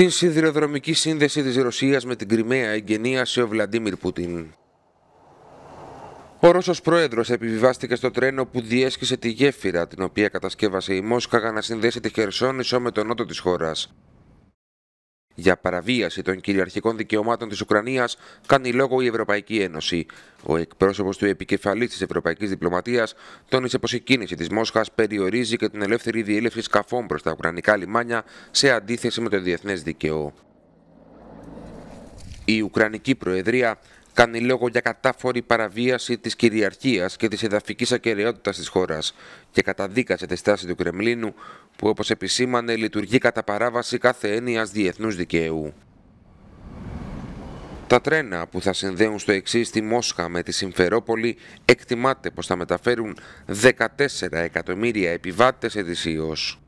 την σιδηροδρομική σύνδεση της Ρωσίας με την Κρυμαία εγγενίασε ο Βλαντίμιρ Πούτιν. Ο Ρώσος πρόεδρος επιβιβάστηκε στο τρένο που διέσχισε τη γέφυρα την οποία κατασκεύασε η Μόσχα για να συνδέσει τη Χερσόνησο με τον νότο της χώρας για παραβίαση των κυριαρχικών δικαιωμάτων της Ουκρανίας κάνει λόγο η Ευρωπαϊκή Ένωση. Ο εκπρόσωπος του επικεφαλής της Ευρωπαϊκής Διπλωματίας τόνισε πως η κίνηση της Μόσχας περιορίζει και την ελεύθερη διέλευση σκαφών προς τα Ουκρανικά λιμάνια σε αντίθεση με το διεθνές δίκαιο. Η Ουκρανική Προεδρία κάνει λόγο για κατάφορη παραβίαση της κυριαρχίας και της εδαφικής ακεραιότητας της χώρας και καταδίκασε τη στάση του Κρεμλίνου, που όπως επισήμανε λειτουργεί κατά παράβαση κάθε έννοιας διεθνούς δικαίου. Τα τρένα που θα συνδέουν στο εξής τη Μόσχα με τη Συμφερόπολη εκτιμάται πως θα μεταφέρουν 14 εκατομμύρια επιβάτες ετησίως.